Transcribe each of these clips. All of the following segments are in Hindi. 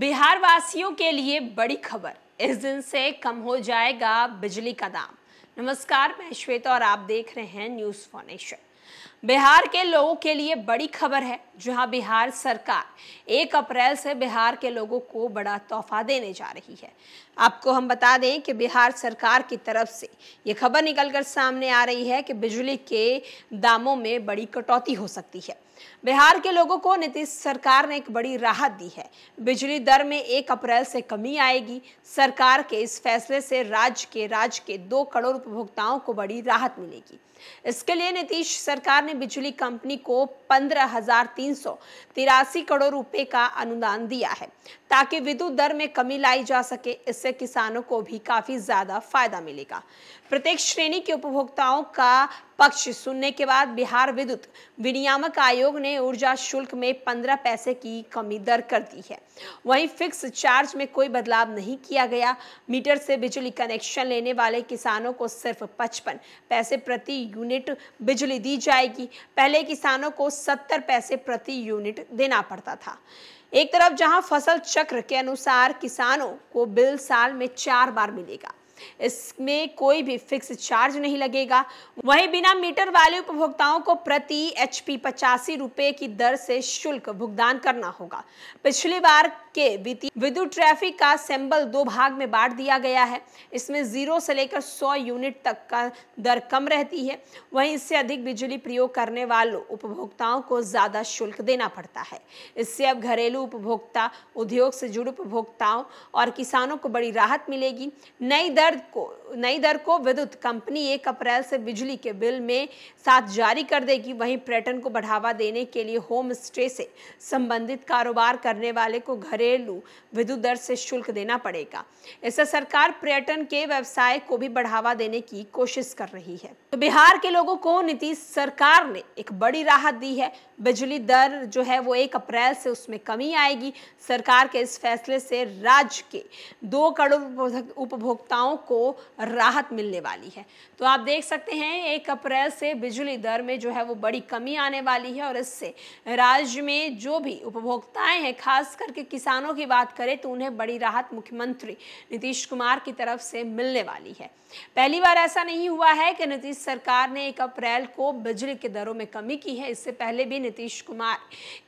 बिहार वासियों के लिए बड़ी खबर इस दिन से कम हो जाएगा बिजली का दाम नमस्कार मैं श्वेता और आप देख रहे हैं न्यूज़ फॉर नेशन बिहार के लोगों के लिए बड़ी खबर है जहां बिहार सरकार एक अप्रैल से बिहार के लोगों को बड़ा तोहफा देने जा रही है आपको हम बता दें कि बिहार सरकार की तरफ से ये खबर निकलकर सामने आ रही है कि बिजली के दामों में बड़ी कटौती हो सकती है बिहार के लोगों को नीतीश सरकार ने एक बड़ी राहत दी है बिजली दर में एक अप्रैल से कमी आएगी सरकार के इस फैसले से राज्य के राज्य के दो करोड़ उपभोक्ताओं को बड़ी राहत मिलेगी इसके लिए नीतीश सरकार ने बिजली कंपनी को पंद्रह हजार तीन सौ तिरासी करोड़ रुपए का अनुदान दिया है ताकि विद्युत दर में कमी लाई जा सके इससे किसानों को भी काफी ज्यादा फायदा मिलेगा प्रत्येक श्रेणी के उपभोक्ताओं का पक्ष सुनने के बाद बिहार विद्युत विनियामक आयोग ने ऊर्जा शुल्क में पंद्रह पैसे की कमी दर कर दी है वहीं फिक्स चार्ज में कोई बदलाव नहीं किया गया मीटर से बिजली कनेक्शन लेने वाले किसानों को सिर्फ पचपन पैसे प्रति यूनिट बिजली दी जाएगी पहले किसानों को सत्तर पैसे प्रति यूनिट देना पड़ता था एक तरफ जहां फसल चक्र के अनुसार किसानों को बिल साल में चार बार मिलेगा इसमें कोई भी फिक्स चार्ज नहीं लगेगा वहीं बिना मीटर वाले उपभोक्ताओं को प्रति एच पी पचासी रुपए की दर से शुल्क भुगतान करना होगा पिछली बार के विद्युत ट्रैफिक का सैंबल दो भाग में बांट दिया गया है इसमें जीरो से लेकर सौ यूनिट तक का दर कम रहती है वहीं इससे अधिक बिजली प्रयोग करने वालों उपभोक्ताओं को ज़्यादा शुल्क देना पड़ता है इससे अब घरेलू उपभोक्ता उद्योग से जुड़े उपभोक्ताओं और किसानों को बड़ी राहत मिलेगी नई दर दर को नई दर को विद्युत कंपनी एक अप्रैल से बिजली के बिल में साथ जारी कर देगी वहीं पर्यटन को बढ़ावा देने के लिए होम स्टे से संबंधित कारोबार करने वाले को घरेलू विद्युत दर से शुल्क देना पड़ेगा इससे सरकार पर्यटन के व्यवसाय को भी बढ़ावा देने की कोशिश कर रही है तो बिहार के लोगों को नीतीश सरकार ने एक बड़ी राहत दी है बिजली दर जो है वो एक अप्रैल से उसमें कमी आएगी सरकार के इस फैसले से राज्य के दो करोड़ उपभोक्ताओं को राहत मिलने वाली है तो आप देख सकते हैं एक अप्रैल से बिजली दर में जो है वो बड़ी कमी आने वाली है और इससे राज्य में जो भी उपभोक्ताएं हैं खास करके किसानों की बात करें तो उन्हें बड़ी राहत मुख्यमंत्री नीतीश कुमार की तरफ से मिलने वाली है पहली बार ऐसा नहीं हुआ है कि नीतीश सरकार ने एक अप्रैल को बिजली के दरों में कमी की है इससे पहले भी नीतीश कुमार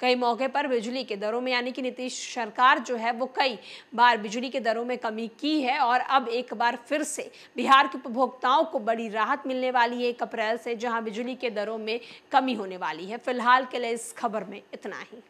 कई मौके पर बिजली के दरों में यानी कि नीतीश सरकार जो है वो कई बार बिजली के दरों में कमी की है और अब एक बार फिर से बिहार के उपभोक्ताओं को बड़ी राहत मिलने वाली है एक अप्रैल से जहां बिजली के दरों में कमी होने वाली है फिलहाल के लिए इस खबर में इतना ही